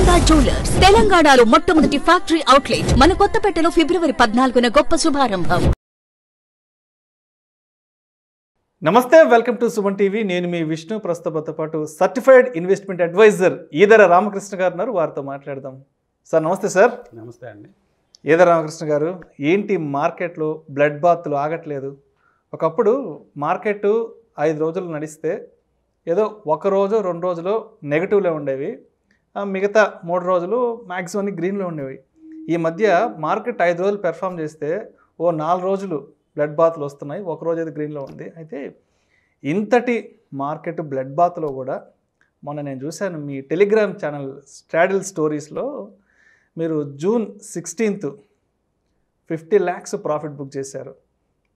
Golconda jewellers తెలంగాణలో మొట్టమొదటి factory outlet మన కొత్తపేటలో ఫిబ్రవరి పద్నాలుగున గొప్ప శుభారంభం నమస్తే వెల్కమ్ టు సుమన్ టీవీ నేను మీ విష్ణు ప్రస్తుతంతో పాటు certified investment advisor Edara Ramakrishna garu ఉన్నారు వారితో మాట్లాడదాం సార్ నమస్తే సార్ నమస్తే అండి ఈదర రామకృష్ణ గారు ఏంటి మార్కెట్లో బ్లడ్ బాత్లు ఆగట్లేదు ఒకప్పుడు మార్కెట్ ఐదు రోజులు నడిస్తే ఏదో ఒక రోజు రెండు రోజులు నెగిటివ్లే ఉండేవి మిగతా మూడు రోజులు మ్యాక్సిమం గ్రీన్లో ఉండేవి ఈ మధ్య మార్కెట్ ఐదు రోజులు పెర్ఫామ్ చేస్తే ఓ నాలుగు రోజులు బ్లడ్ బాత్లు వస్తున్నాయి ఒక రోజు అయితే గ్రీన్లో ఉంది అయితే ఇంతటి మార్కెట్ బ్లడ్ బాత్లో కూడా మొన్న నేను చూశాను మీ టెలిగ్రామ్ ఛానల్ స్ట్రాడల్ స్టోరీస్లో మీరు June sixteenth fifty lakhs profit book చేశారు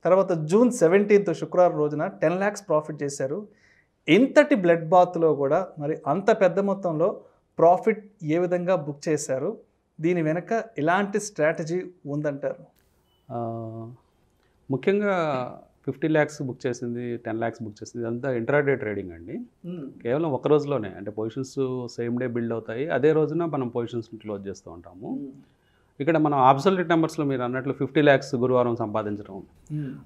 తర్వాత జూన్ సెవెంటీన్త్ శుక్రవారం రోజున టెన్ ల్యాక్స్ ప్రాఫిట్ చేశారు ఇంతటి బ్లడ్ బాత్లో కూడా మరి అంత పెద్ద మొత్తంలో ప్రాఫిట్ ఏ విధంగా బుక్ చేశారు దీని వెనక ఎలాంటి స్ట్రాటజీ ఉందంటారు ముఖ్యంగా ఫిఫ్టీ ల్యాక్స్ బుక్ చేసింది టెన్ ల్యాక్స్ బుక్ చేసింది అంతా ఇంట్రాడే ట్రేడింగ్ అండి కేవలం ఒక రోజులోనే అంటే పొజిషన్స్ సేమ్ డే బిల్డ్ అవుతాయి అదే రోజున మనం పొజిషన్స్ క్లోజ్ చేస్తూ ఉంటాము ఇక్కడ మనం అబ్సల్యూట్ నెంబర్స్లో మీరు అన్నట్లు ఫిఫ్టీ ల్యాక్స్ గురువారం సంపాదించడం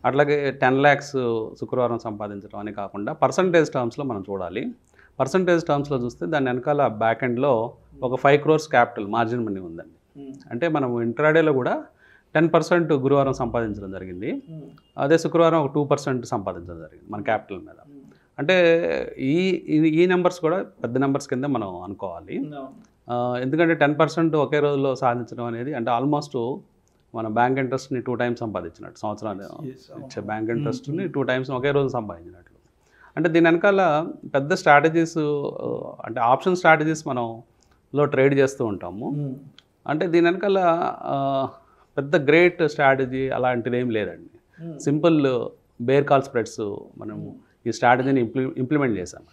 అట్లాగే టెన్ ల్యాక్స్ శుక్రవారం సంపాదించడం అని కాకుండా పర్సంటేజ్ టర్మ్స్లో మనం చూడాలి పర్సంటేజ్ టర్మ్స్లో చూస్తే దాని వెనకాల బ్యాక్ ఎండ్లో ఒక five crores capital margin money ఉందండి hmm. అంటే మనం ఇంట్రాడేలో కూడా టెన్ పర్సెంట్ గురువారం సంపాదించడం జరిగింది hmm. అదే శుక్రవారం ఒక టూ పర్సెంట్ సంపాదించడం జరిగింది మన క్యాపిటల్ మీద hmm. అంటే ఈ ఈ నెంబర్స్ కూడా పెద్ద నెంబర్స్ కింద మనం అనుకోవాలి ఎందుకంటే టెన్ పర్సెంట్ ఒకే రోజులో సాధించడం అనేది అంటే ఆల్మోస్ట్ మన బ్యాంక్ ఇంట్రెస్ట్ని టూ టైమ్స్ సంపాదించినట్టు సంవత్సరాలు ఇచ్చే బ్యాంక్ ఇంట్రెస్ట్ని టూ టైమ్స్ ఒకే రోజు సంపాదించినట్లు అంటే దీని వెనకాల పెద్ద స్ట్రాటజీస్ అంటే ఆప్షన్ స్ట్రాటజీస్ మనం లో ట్రేడ్ చేస్తూ ఉంటాము అంటే దీని వెనకాల పెద్ద గ్రేట్ స్ట్రాటజీ అలాంటిది ఏం లేదండి సింపుల్ బేర్ కాల్ స్ప్రెడ్స్ మనము ఈ స్ట్రాటజీని ఇంప్లి ఇంప్లిమెంట్ చేశాం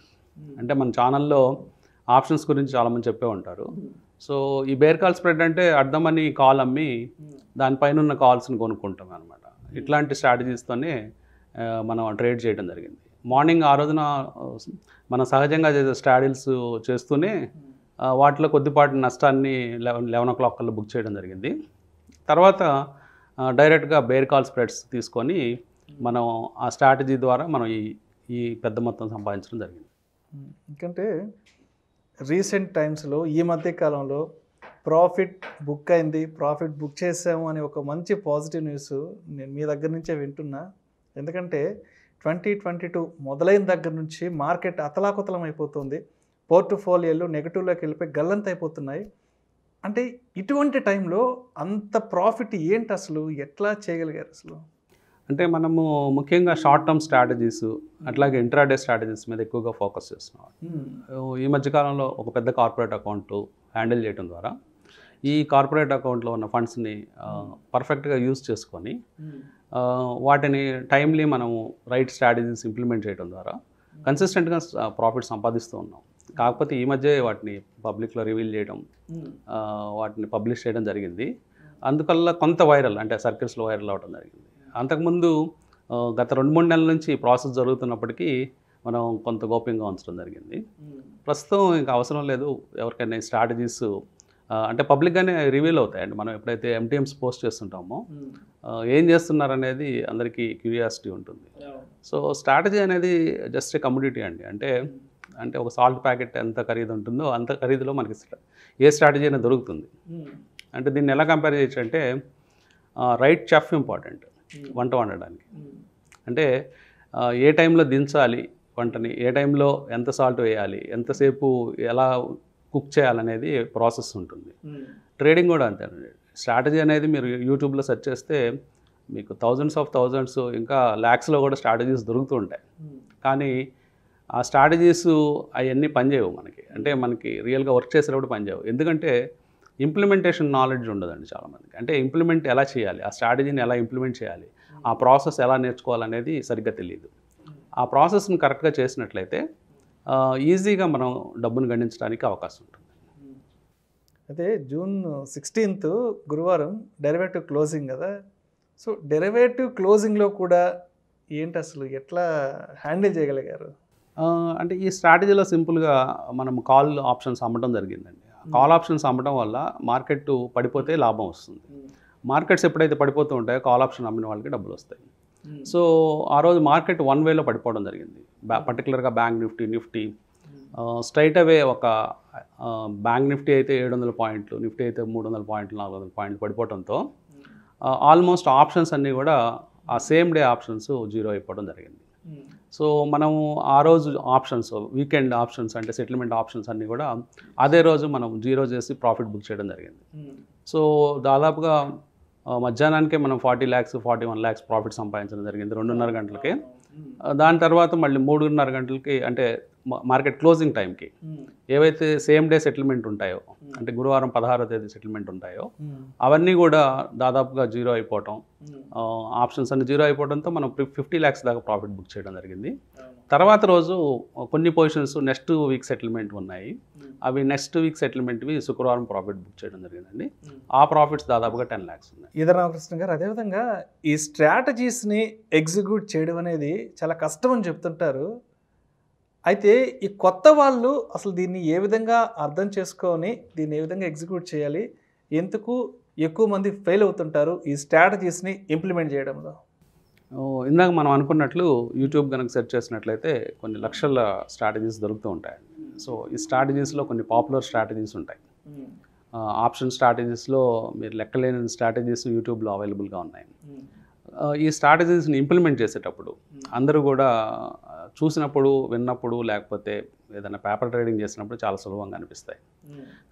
అంటే మన ఛానల్లో ఆప్షన్స్ గురించి చాలామంది చెప్పే ఉంటారు సో ఈ బేర్ కాల్ స్ప్రెడ్ అంటే అర్థమని కాల్ అమ్మి దానిపైన ఉన్న కాల్స్ని కొనుక్కుంటాం అనమాట ఇట్లాంటి స్ట్రాటజీస్తోనే మనం ట్రేడ్ చేయడం జరిగింది మార్నింగ్ ఆ రోజున మన సహజంగా చేసే స్టాడిల్స్ చేస్తూనే వాటిలో కొద్దిపాటి నష్టాన్ని లెవెన్ లెవెన్ ఓ క్లాక్ కల్లా బుక్ చేయడం జరిగింది తర్వాత డైరెక్ట్గా బేర్ కాల్ స్ప్రెడ్స్ తీసుకొని మనం ఆ స్ట్రాటజీ ద్వారా మనం ఈ ఈ పెద్ద మొత్తం సంపాదించడం జరిగింది ఎందుకంటే రీసెంట్ టైమ్స్లో ఈ మధ్య కాలంలో ప్రాఫిట్ బుక్ అయింది ప్రాఫిట్ బుక్ చేసాము అని ఒక మంచి పాజిటివ్ న్యూస్ నేను మీ దగ్గర నుంచే వింటున్నా ఎందుకంటే ట్వంటీ ట్వంటీ టూ మొదలైన దగ్గర నుంచి మార్కెట్ అతలాకుతలం అయిపోతుంది పోర్ట్ఫోలియోలు నెగిటివ్లోకి వెళ్ళిపోయి గల్లంత అయిపోతున్నాయి అంటే ఇటువంటి టైంలో అంత ప్రాఫిట్ ఏంటి అసలు ఎట్లా చేయగలిగారు అసలు అంటే మనము ముఖ్యంగా షార్ట్ టర్మ్ స్ట్రాటజీస్ అట్లాగే ఇంట్రాడే స్ట్రాటజీస్ మీద ఎక్కువగా ఫోకస్ చేస్తున్నాం hmm. ఈ మధ్యకాలంలో ఒక పెద్ద కార్పొరేట్ అకౌంట్ హ్యాండిల్ చేయడం ద్వారా ఈ కార్పొరేట్ అకౌంట్లో ఉన్న ఫండ్స్ని hmm. పర్ఫెక్ట్గా యూజ్ చేసుకొని hmm. వాటిని టైమ్లీ మనము రైట్ స్ట్రాటజీస్ ఇంప్లిమెంట్ చేయడం ద్వారా కన్సిస్టెంట్గా ప్రాఫిట్ సంపాదిస్తూ ఉన్నాం కాకపోతే ఈ మధ్య వాటిని పబ్లిక్లో రివీల్ చేయడం వాటిని పబ్లిష్ చేయడం జరిగింది అందువల్ల కొంత వైరల్ అంటే సర్కిల్స్లో వైరల్ అవ్వడం జరిగింది అంతకుముందు గత రెండు మూడు నెలల నుంచి ప్రాసెస్ జరుగుతున్నప్పటికీ మనం కొంత గోప్యంగా ఉంచడం జరిగింది hmm. ప్రస్తుతం ఇంకా అవసరం లేదు ఎవరికైనా స్ట్రాటజీస్ అంటే పబ్లిక్గానే రివీల్ అవుతాయండి మనం ఎప్పుడైతే ఎంటీఎంస్ పోస్ట్ చేస్తుంటామో hmm. ఏం చేస్తున్నారనేది అందరికీ క్యూరియాసిటీ ఉంటుంది సో స్ట్రాటజీ అనేది జస్ట్ కమ్యూనిటీ అండి అంటే అంటే ఒక సాల్ట్ ప్యాకెట్ ఎంత ఖరీదు ఉంటుందో అంత ఖరీదులో మనకి ఏ స్ట్రాటజీ అయినా దొరుకుతుంది అంటే దీన్ని ఎలా కంపేర్ చేయొచ్చు అంటే రైట్ చెఫ్ ఇంపార్టెంట్ వంట వండడానికి అంటే ఏ టైంలో దించాలి వంటని ఏ టైంలో ఎంత సాల్ట్ వేయాలి ఎంతసేపు ఎలా కుక్ చేయాలనేది ప్రాసెస్ ఉంటుంది ట్రేడింగ్ కూడా అంతేనండి స్ట్రాటజీ అనేది మీరు యూట్యూబ్లో సెర్చ్ చేస్తే మీకు థౌజండ్స్ ఆఫ్ థౌజండ్స్ ఇంకా ల్యాక్స్లో కూడా స్ట్రాటజీస్ దొరుకుతుంటాయి hmm. కానీ ఆ స్ట్రాటజీస్ అవన్నీ పనిచేయవు మనకి అంటే మనకి రియల్గా వర్క్ చేసేటప్పుడు పనిచేయవు ఎందుకంటే ఇంప్లిమెంటేషన్ నాలెడ్జ్ ఉండదండి చాలామందికి అంటే ఇంప్లిమెంట్ ఎలా చేయాలి ఆ స్ట్రాటజీని ఎలా ఇంప్లిమెంట్ చేయాలి ఆ hmm. ప్రాసెస్ ఎలా నేర్చుకోవాలనేది సరిగ్గా తెలియదు hmm. ఆ ప్రాసెస్ని కరెక్ట్గా చేసినట్లయితే ఈజీగా మనం డబ్బును గణించడానికి అవకాశం ఉంటుంది అయితే జూన్ సిక్స్టీన్త్ గురువారం డెరివేటివ్ క్లోజింగ్ కదా సో డెరివేటివ్ క్లోజింగ్లో కూడా ఏంటి అసలు ఎట్లా హ్యాండిల్ చేయగలిగారు అంటే ఈ స్ట్రాటజీలో సింపుల్గా మనం కాల్ ఆప్షన్స్ అమ్మడం జరిగిందండి కాల్ ఆప్షన్స్ అమ్మడం వల్ల మార్కెట్ పడిపోతే లాభం వస్తుంది మార్కెట్స్ ఎప్పుడైతే పడిపోతూ ఉంటాయో కాల్ ఆప్షన్ అమ్మిన వాళ్ళకి డబ్బులు వస్తాయి సో ఆ రోజు మార్కెట్ వన్ వేలో పడిపోవడం జరిగింది పర్టికులర్గా bank Nifty Nifty straight away ఒక బ్యాంక్ నిఫ్టీ అయితే ఏడు వందల పాయింట్లు నిఫ్టీ అయితే మూడు వందల పాయింట్లు నాలుగు వందల పాయింట్లు పడిపోవడంతో ఆల్మోస్ట్ ఆప్షన్స్ అన్నీ కూడా ఆ సేమ్ డే ఆప్షన్స్ జీరో అయిపోవడం జరిగింది సో hmm. మనము ఆ రోజు ఆప్షన్స్ వీకెండ్ ఆప్షన్స్ అంటే సెటిల్మెంట్ ఆప్షన్స్ అన్నీ కూడా అదే రోజు మనం జీరో చేసి ప్రాఫిట్ బుక్ చేయడం జరిగింది సో hmm. దాదాపుగా మధ్యాహ్నానికే మనం forty lakhs forty one lakhs profit సంపాదించడం జరిగింది రెండున్నర గంటలకి దాని తర్వాత మళ్ళీ మూడున్నర గంటలకి అంటే మార్కెట్ క్లోజింగ్ టైంకి ఏవైతే సేమ్ డే సెటిల్మెంట్ ఉంటాయో అంటే గురువారం పదహారో తేదీ సెటిల్మెంట్ ఉంటాయో అవన్నీ కూడా దాదాపుగా జీరో అయిపోవటం ఆప్షన్స్ అన్ని జీరో అయిపోవడంతో మనం ఫిఫ్టీ ల్యాక్స్ దాకా ప్రాఫిట్ బుక్ చేయడం జరిగింది తర్వాత రోజు కొన్ని పొజిషన్స్ నెక్స్ట్ వీక్ సెటిల్మెంట్ ఉన్నాయి hmm. అవి నెక్స్ట్ వీక్ సెటిల్మెంట్వి శుక్రవారం ప్రాఫిట్ బుక్ చేయడం జరిగిందండి hmm. ఆ ప్రాఫిట్స్ దాదాపుగా టెన్ ల్యాక్స్ ఉన్నాయి ఇదరామకృష్ణ గారు అదేవిధంగా ఈ స్ట్రాటజీస్ని ఎగ్జిక్యూట్ చేయడం అనేది చాలా కష్టం అని చెప్తుంటారు అయితే ఈ కొత్త వాళ్ళు అసలు దీన్ని ఏ విధంగా అర్థం చేసుకొని దీన్ని ఏ విధంగా ఎగ్జిక్యూట్ చేయాలి ఎందుకు ఎక్కువ మంది ఫెయిల్ అవుతుంటారు ఈ స్ట్రాటజీస్ని ఇంప్లిమెంట్ చేయడంలో ఇందాక మనం అనుకున్నట్లు యూట్యూబ్ కనుక సెర్చ్ చేసినట్లయితే కొన్ని లక్షల స్ట్రాటజీస్ దొరుకుతూ ఉంటాయి సో ఈ స్ట్రాటజీస్లో కొన్ని పాపులర్ స్ట్రాటజీస్ ఉంటాయి hmm. ఆప్షన్ స్ట్రాటజీస్లో మీరు లెక్కలేని స్ట్రాటజీస్ యూట్యూబ్లో అవైలబుల్గా ఉన్నాయి hmm. ఈ స్ట్రాటజీస్ని ఇంప్లిమెంట్ చేసేటప్పుడు hmm. అందరూ కూడా చూసినప్పుడు విన్నప్పుడు లేకపోతే ఏదైనా పేపర్ ట్రేడింగ్ చేసినప్పుడు చాలా సులభంగా అనిపిస్తాయి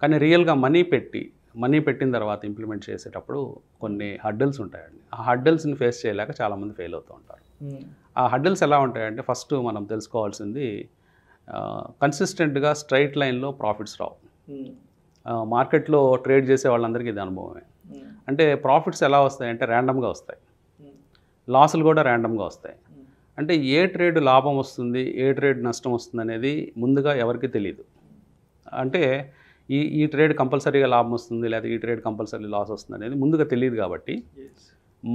కానీ రియల్గా మనీ పెట్టి మనీ పెట్టిన తర్వాత ఇంప్లిమెంట్ చేసేటప్పుడు కొన్ని హడ్డల్స్ ఉంటాయండి ఆ హడ్డల్స్ని ఫేస్ చేయలేక చాలామంది ఫెయిల్ అవుతూ ఉంటారు hmm. ఆ హడ్డల్స్ ఎలా ఉంటాయంటే ఫస్ట్ మనం తెలుసుకోవాల్సింది కన్సిస్టెంట్గా స్ట్రైట్ లైన్లో ప్రాఫిట్స్ రావు మార్కెట్లో hmm. ట్రేడ్ చేసే వాళ్ళందరికీ ఇది అనుభవమే hmm. అంటే ప్రాఫిట్స్ ఎలా వస్తాయి అంటే ర్యాండమ్గా వస్తాయి లాసులు కూడా ర్యాండమ్గా వస్తాయి అంటే ఏ ట్రేడ్ లాభం వస్తుంది ఏ ట్రేడ్ నష్టం వస్తుంది అనేది ముందుగా ఎవరికి తెలియదు అంటే ఈ ఈ ట్రేడ్ కంపల్సరీగా లాభం వస్తుంది లేదా ఈ ట్రేడ్ కంపల్సరీ లాస్ వస్తుంది అనేది ముందుగా తెలియదు కాబట్టి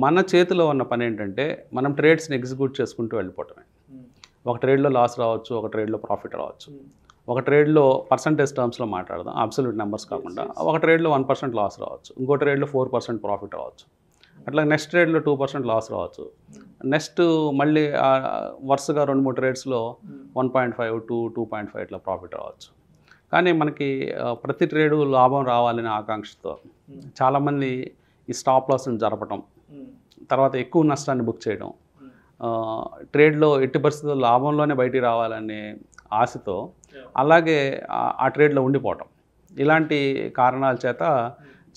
మన చేతిలో ఉన్న పని ఏంటంటే మనం ట్రేడ్స్ని ఎగ్జిక్యూట్ చేసుకుంటూ వెళ్ళిపోవటమే hmm. ఒక ట్రేడ్లో లాస్ రావచ్చు ఒక ట్రేడ్లో ప్రాఫిట్ రావచ్చు hmm. ఒక ట్రేడ్లో పర్సంటేజ్ టర్మ్స్లో మాట్లాడదాం అబ్సల్యూట్ నెంబర్స్ కాకుండా ఒక ట్రేడ్లో వన్ పర్సెంట్ లాస్ రావచ్చు ఇంకో ట్రేడ్లో ఫోర్ పర్సెంట్ ప్రాఫిట్ రావచ్చు అట్లా నెక్స్ట్ ట్రేడ్లో టూ పర్సెంట్ లాస్ రావచ్చు నెక్స్ట్ hmm. మళ్ళీ వరుసగా రెండు మూడు ట్రేడ్స్లో one point five two two point five ఇట్లా ప్రాఫిట్ రావచ్చు కానీ మనకి ప్రతి ట్రేడు లాభం రావాలనే ఆకాంక్షతో చాలామంది ఈ స్టాప్ లాస్ని జరపడం తర్వాత ఎక్కువ నష్టాన్ని బుక్ చేయడం ట్రేడ్లో ఎట్టి పరిస్థితుల్లో లాభంలోనే బయటికి రావాలనే ఆశతో అలాగే ఆ ట్రేడ్లో ఉండిపోవటం ఇలాంటి కారణాల చేత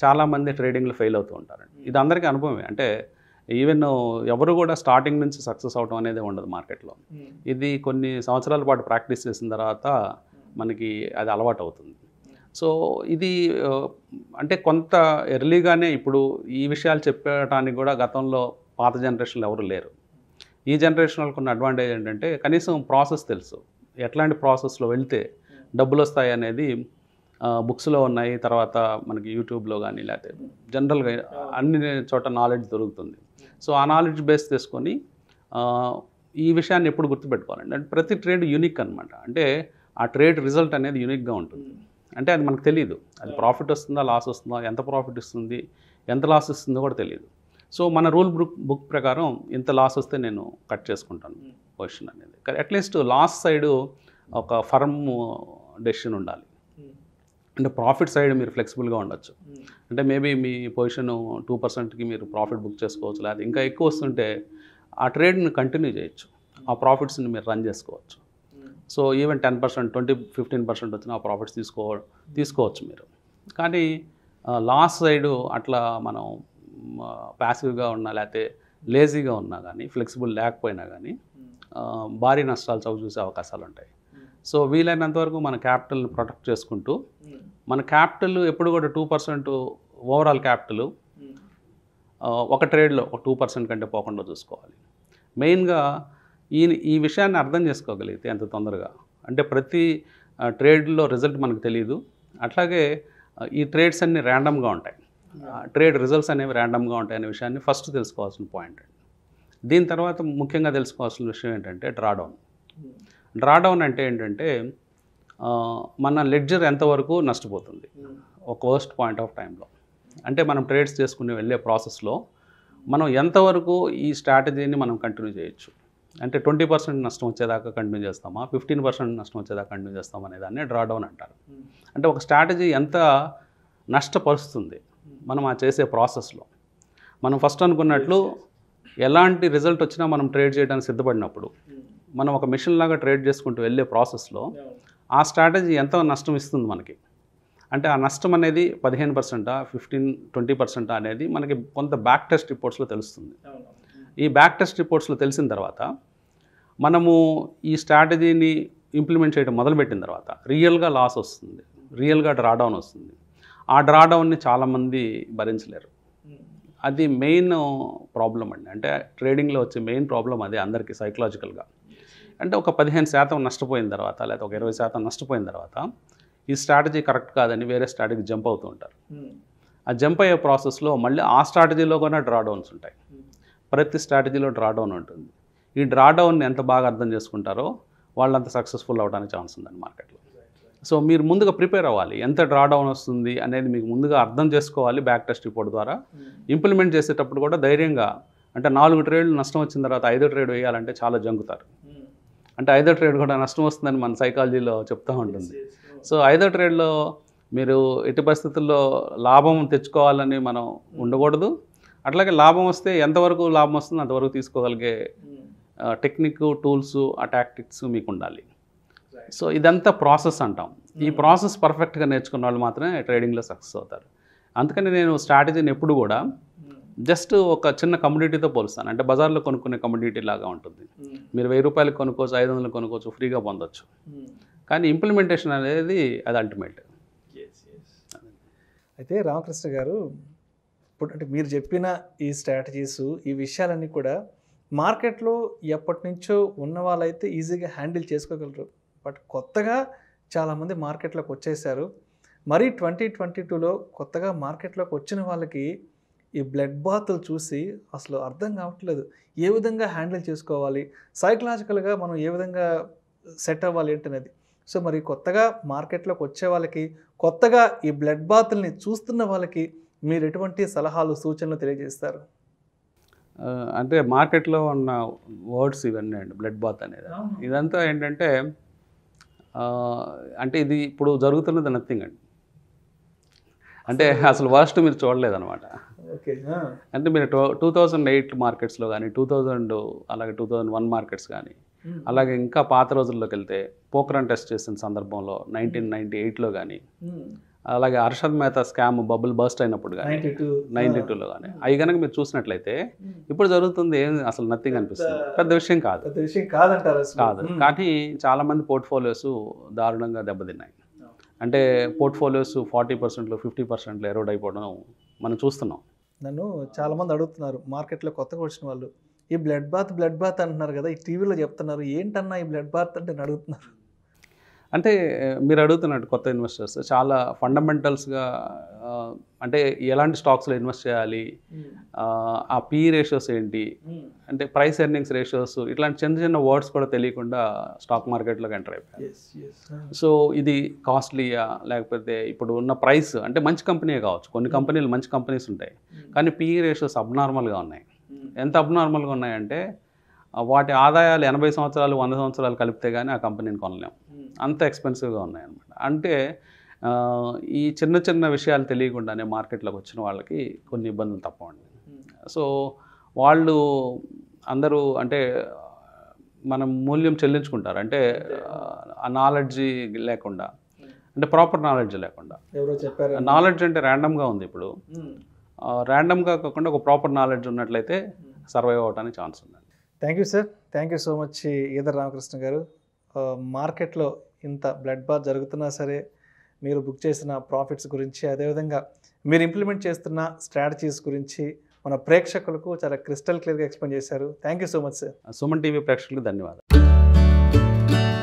చాలామంది ట్రేడింగ్లో ఫెయిల్ అవుతూ ఉంటారండి ఇది అందరికీ అనుభవమే అంటే ఈవెన్ ఎవరు కూడా స్టార్టింగ్ నుంచి సక్సెస్ అవడం అనేది ఉండదు మార్కెట్లో ఇది కొన్ని సంవత్సరాల పాటు ప్రాక్టీస్ చేసిన తర్వాత మనకి అది అలవాటు అవుతుంది సో ఇది అంటే కొంత ఎర్లీగానే ఇప్పుడు ఈ విషయాలు చెప్పడానికి కూడా గతంలో పాత జనరేషన్లో ఎవరు లేరు ఈ జనరేషన్ వాళ్ళకు ఉన్న అడ్వాంటేజ్ ఏంటంటే కనీసం ప్రాసెస్ తెలుసు ఎట్లాంటి ప్రాసెస్లో వెళ్తే డబ్బులు వస్తాయి అనేది బుక్స్లో ఉన్నాయి తర్వాత మనకి యూట్యూబ్లో కానీ లేకపోతే జనరల్గా అన్ని చోట నాలెడ్జ్ దొరుకుతుంది సో ఆ నాలెడ్జ్ బేస్ తీసుకొని ఈ విషయాన్ని ఎప్పుడు గుర్తుపెట్టుకోవాలండి అంటే ప్రతి ట్రేడ్ యూనిక్ అనమాట అంటే ఆ ట్రేడ్ రిజల్ట్ అనేది యూనిక్గా ఉంటుంది hmm. అంటే అది మనకు తెలియదు అది hmm. ప్రాఫిట్ వస్తుందా లాస్ వస్తుందా ఎంత ప్రాఫిట్ ఇస్తుంది ఎంత లాస్ ఇస్తుందో కూడా తెలియదు సో మన రూల్ బుక్ బుక్ ప్రకారం ఇంత లాస్ వస్తే నేను కట్ చేసుకుంటాను hmm. పొజిషన్ అనేది అట్లీస్ట్ లాస్ సైడు ఒక ఫర్మ్ డెసిషన్ ఉండాలి అంటే ప్రాఫిట్ సైడ్ మీరు ఫ్లెక్సిబుల్గా ఉండొచ్చు అంటే మేబీ మీ పొజిషన్ టూ పర్సెంట్కి మీరు ప్రాఫిట్ బుక్ చేసుకోవచ్చు లేదా ఇంకా ఎక్కువ వస్తుంటే ఆ ట్రేడ్ని కంటిన్యూ చేయొచ్చు ఆ ప్రాఫిట్స్ని మీరు రన్ చేసుకోవచ్చు so even ten percent twenty fifteen percent వచ్చిన ప్రాఫిట్స్ తీసుకో తీసుకోవచ్చు మీరు కానీ లాస్ సైడు అట్లా మనం ప్యాసివ్గా ఉన్నా లేకపోతే లేజీగా ఉన్నా కానీ ఫ్లెక్సిబుల్ లేకపోయినా కానీ భారీ నష్టాలు చవి చూసే అవకాశాలు ఉంటాయి సో వీలైనంత వరకు మన క్యాపిటల్ని ప్రొటెక్ట్ చేసుకుంటూ మన క్యాపిటల్ ఎప్పుడు కూడా టూ పర్సెంట్ ఓవరాల్ క్యాపిటల్ ఒక ట్రేడ్లో ఒక టూ పర్సెంట్ కంటే పోకుండా చూసుకోవాలి మెయిన్గా ఈ ఈ విషయాన్ని అర్థం చేసుకోగలిగితే అంత తొందరగా అంటే ప్రతి ట్రేడ్లో రిజల్ట్ మనకు తెలియదు అట్లాగే ఈ ట్రేడ్స్ అన్ని ర్యాండమ్గా ఉంటాయి ట్రేడ్ రిజల్ట్స్ అనేవి ర్యాండమ్గా ఉంటాయి అనే విషయాన్ని ఫస్ట్ తెలుసుకోవాల్సిన పాయింట్ దీని తర్వాత ముఖ్యంగా తెలుసుకోవాల్సిన విషయం ఏంటంటే డ్రాడౌన్ డ్రాడౌన్ అంటే ఏంటంటే మన లెడ్జర్ ఎంతవరకు నష్టపోతుంది ఒక వర్స్ట్ పాయింట్ ఆఫ్ టైంలో అంటే మనం ట్రేడ్స్ చేసుకుని వెళ్ళే ప్రాసెస్లో మనం ఎంతవరకు ఈ స్ట్రాటజీని మనం కంటిన్యూ చేయొచ్చు అంటే ట్వంటీ పర్సెంట్ నష్టం వచ్చేదాకా కంటిన్యూ చేస్తామా ఫిఫ్టీన్ పర్సెంట్ నష్టం వచ్చేదాకా కంటిన్యూ చేస్తామా అనే దాన్ని డ్రాడౌన్ అంటారు hmm. అంటే ఒక స్ట్రాటజీ ఎంత నష్టపరుస్తుంది hmm. మనం ఆ చేసే ప్రాసెస్లో మనం ఫస్ట్ అనుకున్నట్లు ఎలాంటి రిజల్ట్ వచ్చినా మనం ట్రేడ్ చేయడానికి సిద్ధపడినప్పుడు hmm. మనం ఒక మిషన్ లాగా ట్రేడ్ చేసుకుంటూ వెళ్ళే ప్రాసెస్లో ఆ స్ట్రాటజీ ఎంత నష్టం ఇస్తుంది మనకి అంటే ఆ నష్టం అనేది పదిహేను పర్సెంటా ఫిఫ్టీన్ ట్వంటీ పర్సెంటా అనేది మనకి కొంత బ్యాక్ టెస్ట్ రిపోర్ట్స్లో తెలుస్తుంది ఈ బ్యాక్ టెస్ట్ రిపోర్ట్స్లో తెలిసిన తర్వాత మనము ఈ స్ట్రాటజీని ఇంప్లిమెంట్ చేయడం మొదలుపెట్టిన తర్వాత రియల్గా లాస్ వస్తుంది రియల్గా డ్రాడౌన్ వస్తుంది ఆ డ్రాడౌన్ని చాలామంది భరించలేరు అది మెయిన్ ప్రాబ్లం అండి అంటే ట్రేడింగ్లో వచ్చే మెయిన్ ప్రాబ్లం అదే అందరికీ సైకలాజికల్గా అంటే ఒక పదిహేను శాతం నష్టపోయిన తర్వాత లేదా ఒక ఇరవై శాతం నష్టపోయిన తర్వాత ఈ స్ట్రాటజీ కరెక్ట్ కాదని వేరే స్ట్రాటజీ జంప్ అవుతూ ఉంటారు ఆ జంప్ అయ్యే ప్రాసెస్లో మళ్ళీ ఆ స్ట్రాటజీలో కూడా డ్రాడౌన్స్ ఉంటాయి ప్రతి స్ట్రాటజీలో డ్రాడౌన్ ఉంటుంది ఈ డ్రాడౌన్ని ఎంత బాగా అర్థం చేసుకుంటారో వాళ్ళంత సక్సెస్ఫుల్ అవడానికి ఛాన్స్ ఉందండి మార్కెట్లో సో మీరు ముందుగా ప్రిపేర్ అవ్వాలి ఎంత డ్రాడౌన్ వస్తుంది అనేది మీకు ముందుగా అర్థం చేసుకోవాలి బ్యాక్ టెస్ట్ రిపోర్ట్ ద్వారా hmm. ఇంప్లిమెంట్ చేసేటప్పుడు కూడా ధైర్యంగా అంటే నాలుగు ట్రేడ్లు నష్టం వచ్చిన తర్వాత ఐదో ట్రేడ్ వేయాలంటే చాలా జంకుతారు hmm. అంటే ఐదో ట్రేడ్ కూడా నష్టం వస్తుందని మన సైకాలజీలో చెప్తూ ఉంటుంది సో ఐదో ట్రేడ్లో మీరు ఎట్టి పరిస్థితుల్లో లాభం తెచ్చుకోవాలని మనం hmm. ఉండకూడదు అట్లాగే లాభం వస్తే ఎంతవరకు లాభం వస్తుందో అంతవరకు తీసుకోగలిగే టెక్నిక్ hmm. టూల్స్ ఆ టాక్టిక్స్ మీకు ఉండాలి సో ఇదంతా ప్రాసెస్ అంటాం ఈ ప్రాసెస్ hmm. పర్ఫెక్ట్గా నేర్చుకున్న వాళ్ళు మాత్రమే ట్రేడింగ్లో సక్సెస్ అవుతారు అందుకని నేను స్ట్రాటజీని ఎప్పుడు కూడా జస్ట్ hmm. ఒక చిన్న కమ్యూనిటీతో పోలుస్తాను అంటే బజార్లో కొనుక్కునే కమ్యూనిటీ లాగా ఉంటుంది మీరు వెయ్యి రూపాయలు కొనుక్కోవచ్చు ఐదు వందలు కొనుక్కోవచ్చు ఫ్రీగా పొందొచ్చు కానీ ఇంప్లిమెంటేషన్ అనేది అది అల్టిమేట్ అయితే రామకృష్ణ గారు ఇప్పుడు అంటే మీరు చెప్పిన ఈ స్ట్రాటజీస్ ఈ విషయాలన్నీ కూడా మార్కెట్లో ఎప్పటి నుంచో ఉన్న వాళ్ళైతే ఈజీగా హ్యాండిల్ చేసుకోగలరు బట్ కొత్తగా చాలామంది మార్కెట్లోకి వచ్చేసారు మరి ట్వంటీ ట్వంటీ టూలో కొత్తగా మార్కెట్లోకి వచ్చిన వాళ్ళకి ఈ బ్లడ్ బాతులు చూసి అసలు అర్థం కావట్లేదు ఏ విధంగా హ్యాండిల్ చేసుకోవాలి సైకలాజికల్గా మనం ఏ విధంగా సెట్ అవ్వాలి ఏంటనేది సో మరి కొత్తగా మార్కెట్లోకి వచ్చే వాళ్ళకి కొత్తగా ఈ బ్లడ్ బాతుల్ని చూస్తున్న వాళ్ళకి మీరు ఎటువంటి సలహాలు సూచనలు తెలియజేస్తారు అంటే మార్కెట్లో ఉన్న వర్డ్స్ ఇవన్నీ అండి బ్లడ్ బాత్ అనేది ఇదంతా ఏంటంటే అంటే ఇది ఇప్పుడు జరుగుతున్నది నథింగ్ అండి అంటే అసలు వర్స్ట్ మీరు చూడలేదన్నమాట అంటే మీరు టూ టూ థౌజండ్ ఎయిట్ మార్కెట్స్లో కానీ టూ థౌజండ్ అలాగే టూ థౌజండ్ వన్ మార్కెట్స్ కానీ అలాగే ఇంకా పాత రోజుల్లోకి వెళ్తే పోక్రాన్ టెస్ట్ చేసిన సందర్భంలో నైన్టీన్ నైన్టీ ఎయిట్లో కానీ అలాగే Arshad Mehta scam bubble bust అయినప్పుడు కానీ నైన్టీ టూలో కానీ అవి కనుక మీరు చూసినట్లయితే ఇప్పుడు జరుగుతుంది ఏం అసలు నథింగ్ అనిపిస్తుంది పెద్ద విషయం కాదు పెద్ద విషయం కాదంటారు కాదు కానీ చాలామంది పోర్ట్ఫోలియోస్ దారుణంగా దెబ్బతిన్నాయి అంటే పోర్ట్ఫోలియోస్ ఫార్టీ పర్సెంట్లు ఫిఫ్టీ పర్సెంట్లు ఎరోడ్ అయిపోవడం మనం చూస్తున్నాం నన్ను చాలామంది అడుగుతున్నారు మార్కెట్లో కొత్తగా వచ్చిన వాళ్ళు ఈ బ్లడ్ బాత్ బ్లడ్ బాత్ అంటున్నారు కదా ఈ టీవీలో చెప్తున్నారు ఏంటన్నా ఈ బ్లడ్ బాత్ అంటే అడుగుతున్నారు అంటే మీరు అడుగుతున్నట్టు కొత్త ఇన్వెస్టర్స్ చాలా ఫండమెంటల్స్గా అంటే ఎలాంటి స్టాక్స్లో ఇన్వెస్ట్ చేయాలి ఆ పీ రేషియోస్ ఏంటి అంటే ప్రైస్ ఎర్నింగ్స్ రేషియోస్ ఇట్లాంటి చిన్న చిన్న వర్డ్స్ కూడా తెలియకుండా స్టాక్ మార్కెట్లోకి ఎంటర్ అయిపోయాయి సో ఇది కాస్ట్లీయా లేకపోతే ఇప్పుడు ఉన్న ప్రైస్ అంటే మంచి కంపెనీయే కావచ్చు కొన్ని కంపెనీలు మంచి కంపెనీస్ ఉంటాయి కానీ పీ రేషియోస్ అబ్నార్మల్గా ఉన్నాయి ఎంత అబ్నార్మల్గా ఉన్నాయంటే వాటి ఆదాయాలు ఎనభై సంవత్సరాలు వంద సంవత్సరాలు కలిపితే కానీ ఆ కంపెనీని కొనలేము అంత ఎక్స్పెన్సివ్గా ఉన్నాయన్నమాట అంటే ఈ చిన్న చిన్న విషయాలు తెలియకుండానే మార్కెట్లోకి వచ్చిన వాళ్ళకి కొన్ని ఇబ్బందులు తప్పవండి hmm. సో వాళ్ళు అందరూ అంటే మనం మూల్యం చెల్లించుకుంటారు అంటే ఆ నాలెడ్జ్ లేకుండా hmm. అంటే ప్రాపర్ నాలెడ్జ్ లేకుండా ఎవరో చెప్పారు నాలెడ్జ్ అంటే ర్యాండమ్గా ఉంది ఇప్పుడు ర్యాండమ్గా hmm. కాకుండా ఒక ప్రాపర్ నాలెడ్జ్ ఉన్నట్లయితే సర్వైవ్ అవడానికి ఛాన్స్ ఉందండి thank you sir thank you so much Eedara Ramakrishna garu మార్కెట్లో ఇంత బ్లడ్ బాత్ జరుగుతున్నా సరే మీరు బుక్ చేసిన ప్రాఫిట్స్ గురించి అదేవిధంగా మీరు ఇంప్లిమెంట్ చేస్తున్న స్ట్రాటజీస్ గురించి మన ప్రేక్షకులకు చాలా క్రిస్టల్ క్లియర్గా ఎక్స్ప్లెయిన్ చేశారు thank you so much sir Suman TV ప్రేక్షకులకు ధన్యవాదాలు